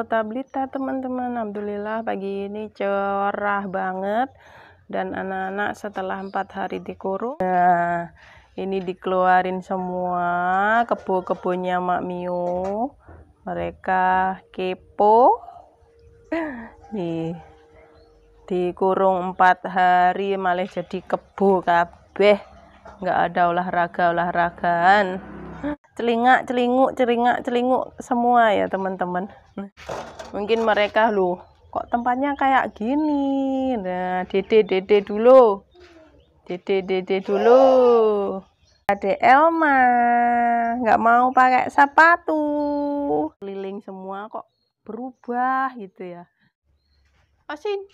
Kota Blitar teman-teman Alhamdulillah pagi ini cerah banget dan anak-anak setelah empat hari dikurung nah ini dikeluarin semua kebo kebonya Mak Mio mereka kepo nih dikurung empat hari malah jadi kebo kabeh nggak ada olahraga olahragaan Celinga, celinguk celinga, celinguk semua ya teman-teman mungkin mereka loh kok tempatnya kayak gini nah dede dede dulu dede dede dulu ada Elma nggak mau pakai sepatu keliling semua kok berubah gitu ya Asin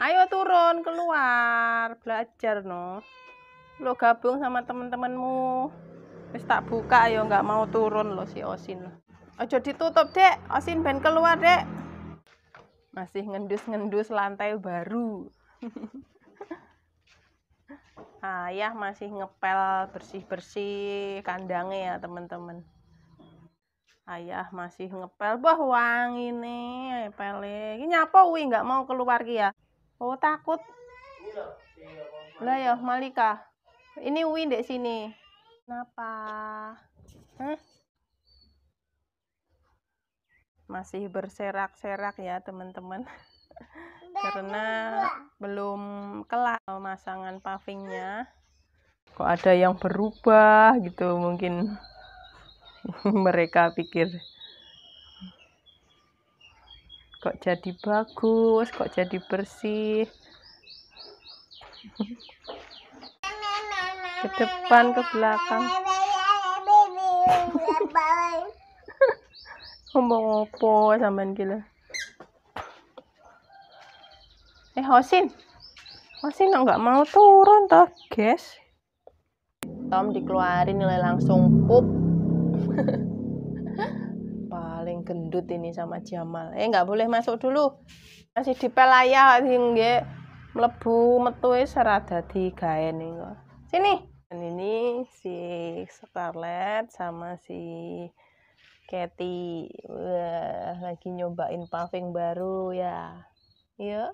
ayo turun keluar belajar no lo gabung sama teman-temanmu wis tak buka ya nggak mau turun loh si osin ojo ditutup dek osin ben keluar dek masih ngendus-ngendus lantai baru ayah masih ngepel bersih-bersih kandangnya ya teman-teman ayah masih ngepel bah wangi nih pele ini nyapa wi nggak mau keluar ki ya oh takut lah ya Malika ini wi dek sini Kenapa? Hah? Masih berserak-serak ya teman-teman Karena belum kelar pemasangan pavingnya Kok ada yang berubah gitu mungkin mereka pikir kok jadi bagus, kok jadi bersih. ke depan ke belakang ngomong apa sampean gila eh Hosin Hosin nggak mau turun toh guys Tom dikeluarin nilai langsung pup paling gendut ini sama Jamal eh nggak boleh masuk dulu masih di pelaya hingga melebu metu serada tiga ini sini dan ini si Scarlett sama si Kathy Wah, lagi nyobain paving baru ya iya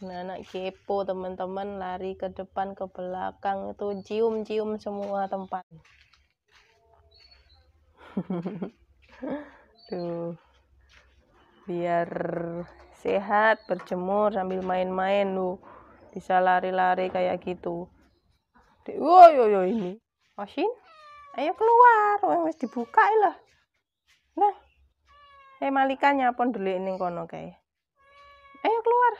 nah, anak kepo teman-teman lari ke depan ke belakang itu cium-cium semua tempat tuh biar sehat berjemur sambil main-main lu bisa lari-lari kayak gitu gede woi woi ini Osin ayo keluar woi wis dibuka lah nah eh malikannya pun dulu ini kono kayak ayo keluar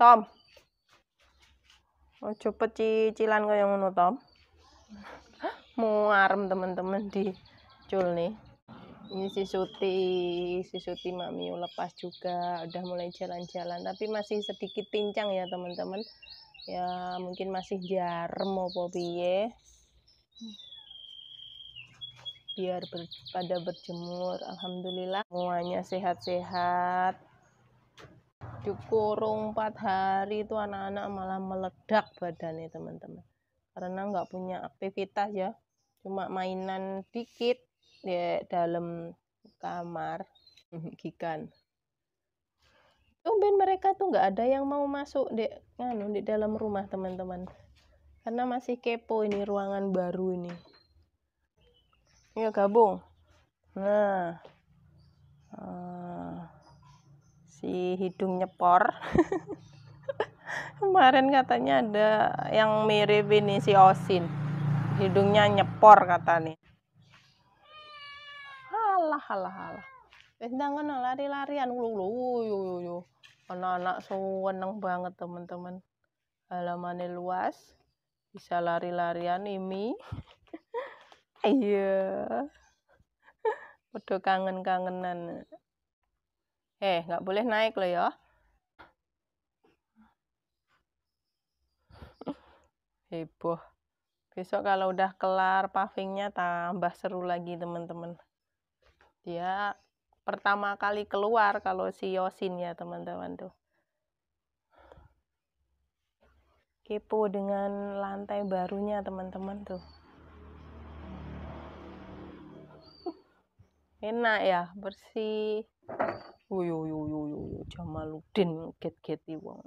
Tom mau cicilan kau yang ngono Tom muarem teman-teman di cul nih ini si Suti si Suti Mamiu lepas juga udah mulai jalan-jalan tapi masih sedikit pincang ya teman-teman ya mungkin masih jarem apa piye biar ber, pada berjemur alhamdulillah semuanya sehat-sehat dikurung empat hari itu anak-anak malah meledak badannya teman-teman karena nggak punya aktivitas ya cuma mainan dikit ya dalam kamar gikan tumben mereka tuh nggak ada yang mau masuk di nganu di dalam rumah teman-teman karena masih kepo ini ruangan baru ini ya gabung nah uh, si hidung nyepor kemarin katanya ada yang mirip ini si osin hidungnya nyepor kata nih halah halah halah wis ndang ngono lari-larian ulu-ulu yo yo yo anak-anak seneng banget teman-teman halamannya luas bisa lari-larian ini iya udah kangen-kangenan eh nggak boleh naik loh ya heboh besok kalau udah kelar pavingnya tambah seru lagi teman-teman dia pertama kali keluar kalau si Yosin ya teman-teman tuh kepo dengan lantai barunya teman-teman tuh enak ya bersih yo yo yo yo Jamaludin get get iwang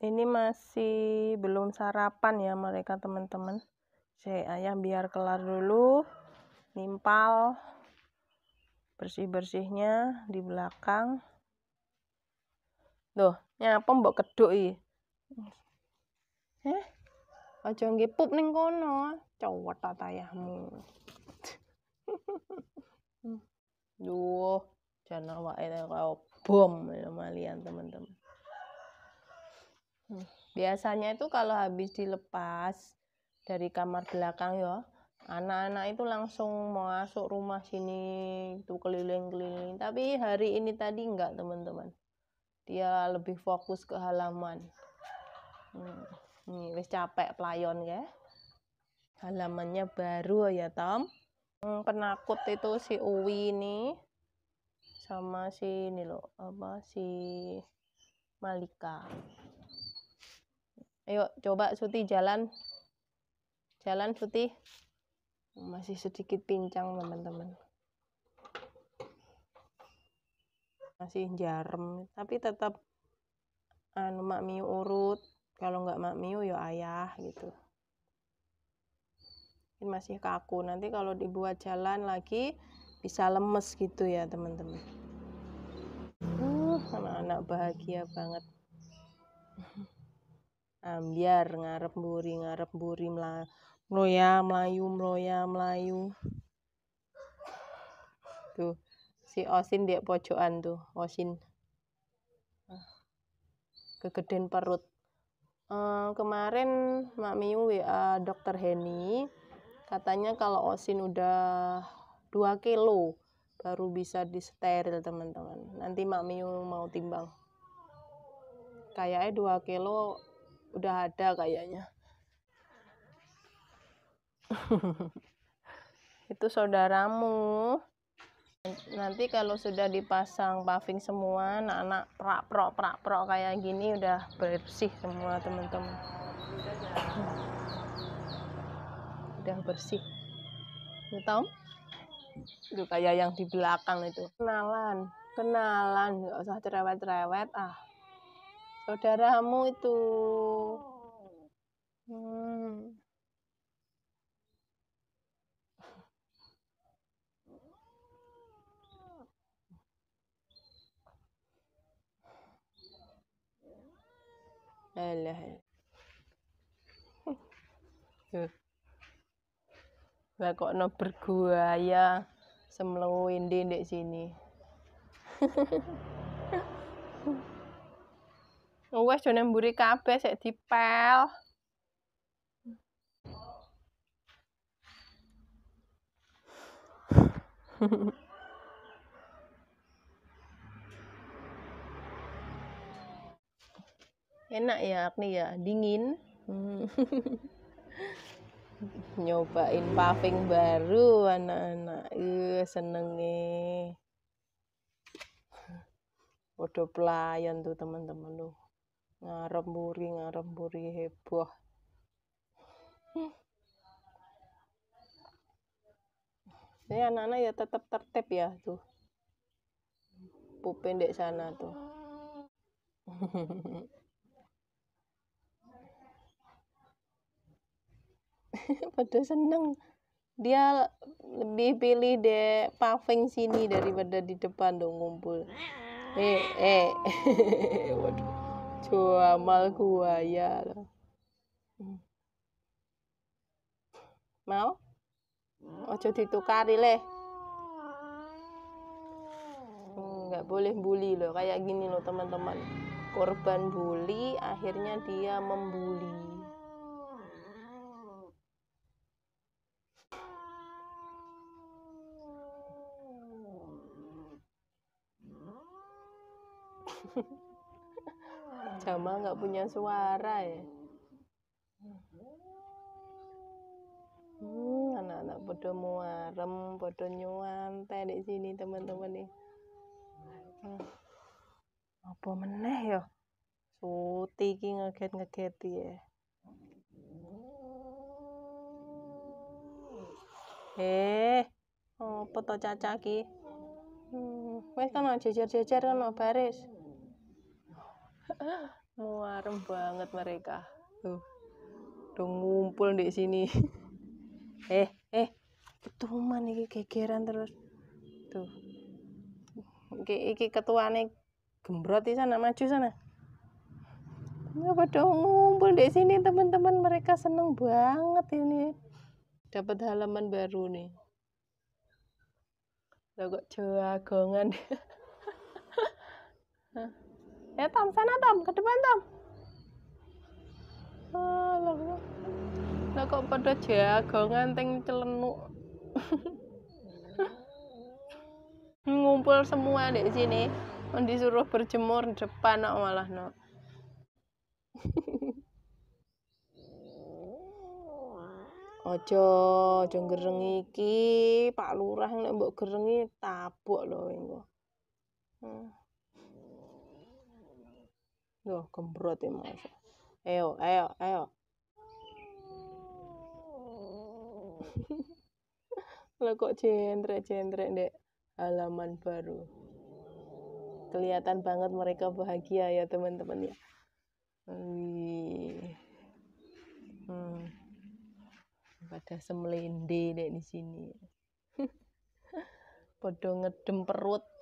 ini masih belum sarapan ya mereka teman-teman saya ayam biar kelar dulu nimpal bersih-bersihnya di belakang Loh, nyapa mbok keduk iki. Heh. Aja nggih pup ning kono, cowot tayahmu. Duh, jan awake kaya bom ya, malian teman-teman. Hmm, biasanya itu kalau habis dilepas dari kamar belakang ya, anak-anak itu langsung mau masuk rumah sini itu keliling-keliling tapi hari ini tadi enggak teman-teman dia lebih fokus ke halaman hmm. ini wis capek pelayon ya halamannya baru ya Tom hmm, penakut itu si Uwi ini sama si ini loh apa si Malika ayo coba Suti jalan jalan Suti masih sedikit pincang teman-teman masih jarum, tapi tetap anu mak miu urut kalau nggak mak miu ya ayah gitu ini masih kaku nanti kalau dibuat jalan lagi bisa lemes gitu ya teman-teman uh anak-anak bahagia banget ambiar ngarep buri ngarep buri melah Meloya, Melayu, Meloya, Melayu. Tuh, si Osin dia pojokan tuh, Osin. Ah, Kegeden perut. Uh, kemarin Mak Miu WA dokter Heni, katanya kalau Osin udah 2 kilo baru bisa disteril teman-teman. Nanti Mak Miu mau timbang. Kayaknya 2 kilo udah ada kayaknya itu saudaramu nanti kalau sudah dipasang paving semua anak-anak prak prok prak prok kayak gini udah bersih semua teman-teman udah bersih ini tau itu kayak yang di belakang itu kenalan kenalan nggak usah cerewet-cerewet ah saudaramu itu alah, Lah kok no berguaya semlewu ndek sini. Wes jane mburi kabeh sik dipel. enak ya Agni ya dingin hmm. nyobain paving baru anak-anak eh seneng nih pelayan tuh teman-teman tuh ngarep buri ngarep buri heboh hmm. ini anak-anak ya tetap tertib ya tuh pupin dek sana tuh pada seneng dia lebih pilih deh paving sini daripada di depan dong ngumpul eh eh waduh mal gua ya hmm. mau ojo ditukari leh hmm, nggak boleh bully loh kayak gini loh teman-teman korban bully akhirnya dia membuli jama nggak punya suara ya hmm, anak-anak bodoh muarem bodoh nyuante di sini teman-teman nih hmm. apa meneh yo ya? suti ki ngeget ngeget ya eh apa to caca ki hmm. wes kan jejer-jejer kan baris muarem banget mereka tuh udah ngumpul di sini eh eh ketuman iki gegeran terus tuh iki iki ketuane gembrot sana maju sana apa dong ngumpul di sini teman-teman mereka seneng banget ini dapat halaman baru nih lah kok jagongan ya Tom sana Tom ke depan Tom Allah oh, lah kok pada jagongan nganteng celenuk ngumpul semua di sini disuruh berjemur di depan no, malah no ojo ojo gereng iki Pak Lurah nek mbok gerengi tabok lho engko hmm. Duh, kembrot ya masa. Ayo, ayo, ayo. Lah kok jendrek-jendrek dek halaman baru. Kelihatan banget mereka bahagia ya teman-teman ya. Wih. Hmm. Pada semlende dek di sini. Podo ngedem perut.